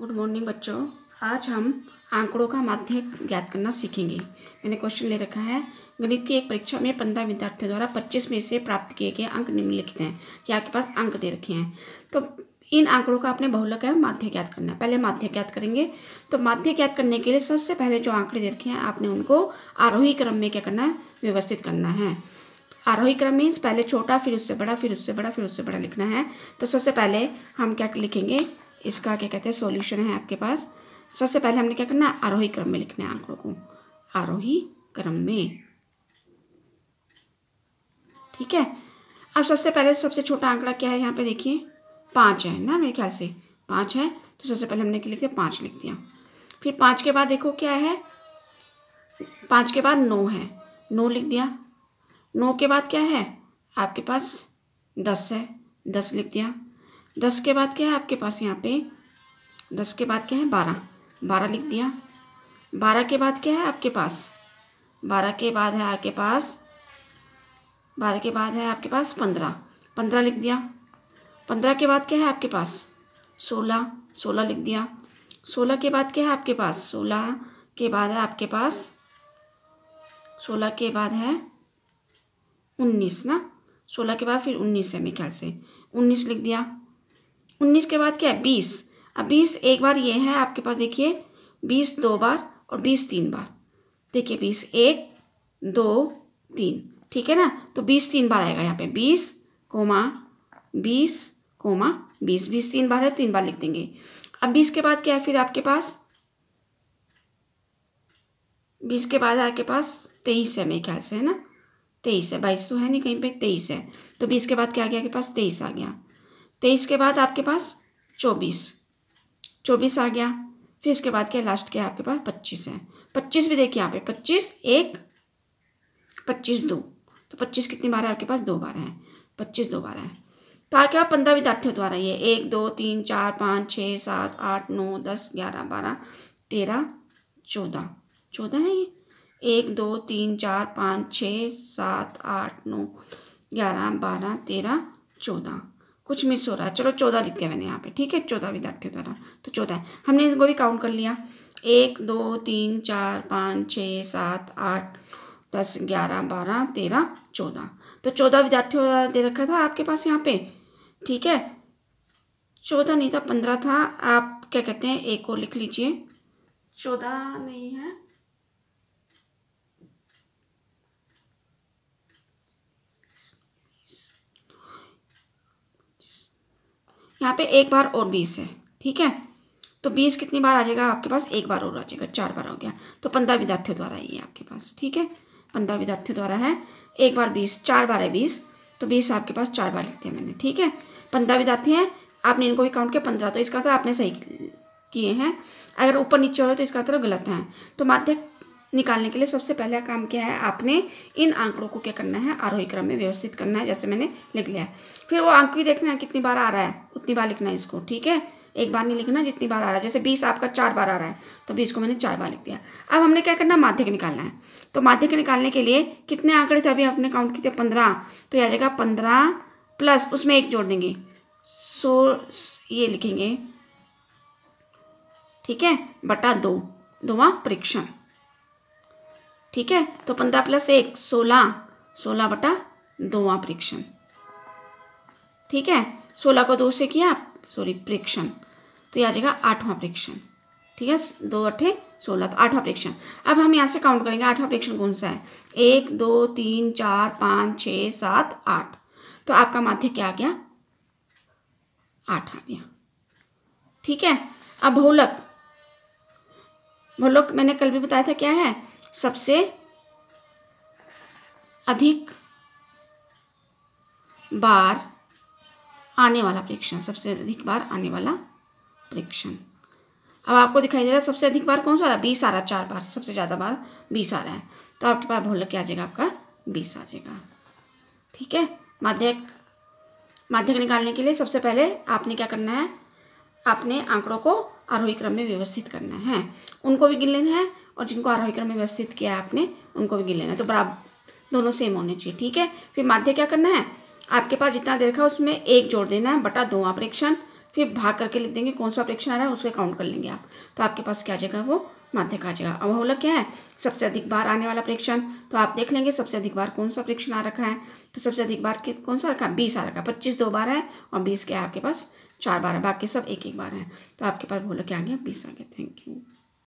good morning बच्चों आज हम आंकड़ों का माध्य ज्ञात करना सीखेंगे मैंने क्वेश्चन ले रखा है गणित की एक परीक्षा में पंद्रह विद्यार्थियों द्वारा पच्चीस में से प्राप्त किए गए अंक निम्नलिखित हैं या आपके पास अंक दे रखे हैं तो इन आंकड़ों का अपने बहुलक है माध्य ज्ञात करना पहले माध्य ज्ञात करेंगे तो माध्य ज्ञात करने के लिए सबसे पहले जो आंकड़े दे रखे हैं आपने उनको आरोही क्रम में क्या करना है व्यवस्थित करना है आरोही क्रम मीन्स पहले छोटा फिर उससे बड़ा फिर उससे बड़ा फिर उससे बड़ा लिखना है तो सबसे पहले हम क्या लिखेंगे इसका क्या कहते हैं सॉल्यूशन है आपके पास सबसे पहले हमने क्या करना है आरोही क्रम में लिखना है आंकड़ों को आरोही क्रम में ठीक है अब सबसे पहले सबसे छोटा आंकड़ा क्या है यहाँ पे देखिए पाँच है ना मेरे ख्याल से पाँच है तो सबसे पहले हमने क्या लिख दिया पाँच लिख दिया फिर पाँच के बाद देखो क्या है पाँच के बाद नौ है नौ लिख दिया नौ के बाद क्या है आपके पास दस है दस लिख दिया दस के बाद क्या है आपके पास यहाँ पे दस के बाद क्या है बारह बारह लिख दिया बारह के बाद क्या है आपके पास बारह के बाद है आपके पास बारह के बाद है आपके पास पंद्रह पंद्रह लिख दिया पंद्रह के बाद क्या है आपके पास सोलह सोलह लिख दिया सोलह के बाद क्या है आपके पास सोलह के बाद है आपके पास सोलह के बाद है उन्नीस ना सोलह के बाद फिर उन्नीस है मेरे ख्याल से उन्नीस लिख दिया उन्नीस के बाद क्या है बीस अब बीस एक बार ये है आपके पास देखिए बीस दो बार और बीस तीन बार देखिए बीस एक दो तीन ठीक है ना तो बीस तीन बार आएगा यहाँ पे बीस कोमा बीस कोमा बीस बीस तीन बार है तीन बार लिख देंगे अब बीस के बाद क्या है फिर आपके पास बीस के बाद आपके पास तेईस है मेरे ख्याल से है ना तेईस है बाईस तो है नहीं कहीं पे तेईस है तो बीस के बाद क्या आ गया आपके पास तेईस आ गया तेईस के बाद आपके पास चौबीस चौबीस आ गया फिर इसके बाद क्या लास्ट क्या आपके पास पच्चीस है पच्चीस भी देखिए यहाँ पे पच्चीस एक पच्चीस दो तो पच्चीस कितनी बार है आपके पास दो बार है पच्चीस दो बार है तो आपके पास पंद्रह विद्यार्थियों द्वारा ये एक दो तीन चार पाँच छः सात आठ नौ दस ग्यारह बारह तेरह चौदह चौदह है ये एक दो तीन चार पाँच छः सात आठ नौ ग्यारह बारह तेरह चौदह कुछ मिस हो रहा है चलो चौदह लिख दिया मैंने यहाँ पे ठीक है चौदह विद्यार्थियों द्वारा तो चौदह है हमने इनको भी काउंट कर लिया एक दो तीन चार पाँच छः सात आठ दस ग्यारह बारह तेरह चौदह तो चौदह विद्यार्थियों द्वारा दे रखा था आपके पास यहाँ पे ठीक है चौदह नहीं था पंद्रह था आप क्या कहते हैं एक और लिख लीजिए चौदह नहीं है यहाँ पे एक बार और बीस है ठीक है तो बीस कितनी बार आ जाएगा आपके पास एक बार और आ जाएगा चार बार हो गया तो पंद्रह विद्यार्थियों द्वारा ये आपके पास ठीक है पंद्रह विद्यार्थियों द्वारा है एक बार बीस चार बार है बीस तो बीस आपके पास चार बार लिखते हैं मैंने ठीक है पंद्रह विद्यार्थी हैं आपने इनको भी काउंट किया पंद्रह तो इसका तो आपने सही किए हैं अगर ऊपर नीचे हो रहे तो इसका तरह गलत है तो माध्यम निकालने के लिए सबसे पहला काम क्या है आपने इन आंकड़ों को क्या करना है आरोही क्रम में व्यवस्थित करना है जैसे मैंने लिख लिया है फिर वो आंक भी देखना है कितनी बार आ रहा है उतनी बार लिखना है इसको ठीक है एक बार नहीं लिखना जितनी बार आ रहा है जैसे बीस आपका चार बार आ रहा है तो बीस को मैंने चार बार लिख दिया अब हमने क्या करना है माध्यक निकालना है तो माध्यक निकालने के लिए कितने आंकड़े थे अभी आपने काउंट किए थे पंद्रह तो यह आ जाएगा पंद्रह प्लस उसमें एक जोड़ देंगे सो ये लिखेंगे ठीक है बटा दो दोवा परीक्षण ठीक है तो पंद्रह प्लस एक सोलह सोलह बटा दो प्रेक्षण ठीक है सोलह को दो से किया सॉरी प्रेक्षण तो ये आ जाएगा आठवां प्रेक्षण ठीक है दो अठे सोलह तो आठवां प्रेक्षण अब हम यहाँ से काउंट करेंगे आठवां प्रेक्षण कौन सा है एक दो तीन चार पाँच छः सात आठ तो आपका माध्य क्या आ गया आठ आ गया ठीक है अब भोलक भोलक मैंने कल भी बताया था क्या है सबसे अधिक बार आने वाला परीक्षण सबसे अधिक बार आने वाला परीक्षण अब आपको दिखाई दे रहा है सबसे अधिक बार कौन सा आ रहा है बीस आ रहा है चार बार सबसे ज़्यादा बार बीस आ रहा है तो आपके पास भूल के आ जाएगा आपका बीस आ जाएगा ठीक है माध्यक माध्यक निकालने के लिए सबसे पहले आपने क्या करना है आपने आंकड़ों को आरोही क्रम में व्यवस्थित करना है उनको भी गिन लेना है और जिनको आरोही क्रम में व्यवस्थित किया है आपने उनको भी गिन लेना है तो बराबर दोनों सेम होने चाहिए ठीक है फिर माध्य क्या करना है आपके पास जितना दे रखा है उसमें एक जोड़ देना है बटा दो ऑपरेशन फिर भाग करके लिख देंगे कौन सा ऑपरेशन आ रहा है उसका काउंट कर लेंगे आप तो आपके पास क्या आ जाएगा वो माध्य का आ जाएगा अवहोलक क्या है सबसे अधिक बार आने वाला परीक्षण तो आप देख लेंगे सबसे अधिक बार कौन सा परीक्षण आ रखा है तो सबसे अधिक बार कौन सा रखा है बीस आ रखा है पच्चीस दो बार है और बीस क्या है आपके पास चार बार है बाकी सब एक एक बार है तो आपके पास भोलक क्या आ गया बीस आ गया थैंक यू